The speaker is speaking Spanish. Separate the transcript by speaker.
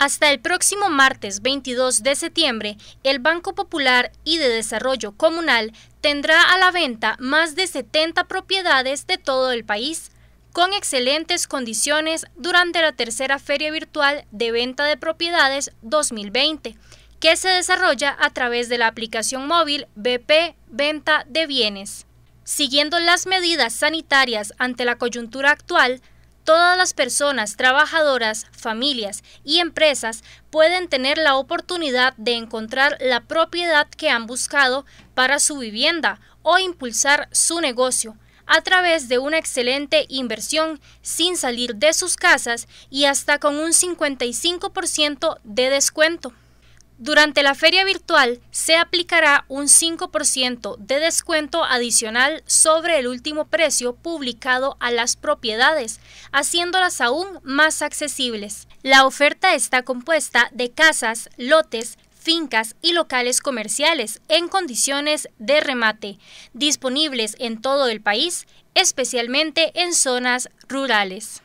Speaker 1: Hasta el próximo martes 22 de septiembre, el Banco Popular y de Desarrollo Comunal tendrá a la venta más de 70 propiedades de todo el país, con excelentes condiciones durante la tercera Feria Virtual de Venta de Propiedades 2020, que se desarrolla a través de la aplicación móvil BP Venta de Bienes. Siguiendo las medidas sanitarias ante la coyuntura actual, todas las personas, trabajadoras, familias y empresas pueden tener la oportunidad de encontrar la propiedad que han buscado para su vivienda o impulsar su negocio a través de una excelente inversión sin salir de sus casas y hasta con un 55% de descuento. Durante la feria virtual se aplicará un 5% de descuento adicional sobre el último precio publicado a las propiedades, haciéndolas aún más accesibles. La oferta está compuesta de casas, lotes, fincas y locales comerciales en condiciones de remate, disponibles en todo el país, especialmente en zonas rurales.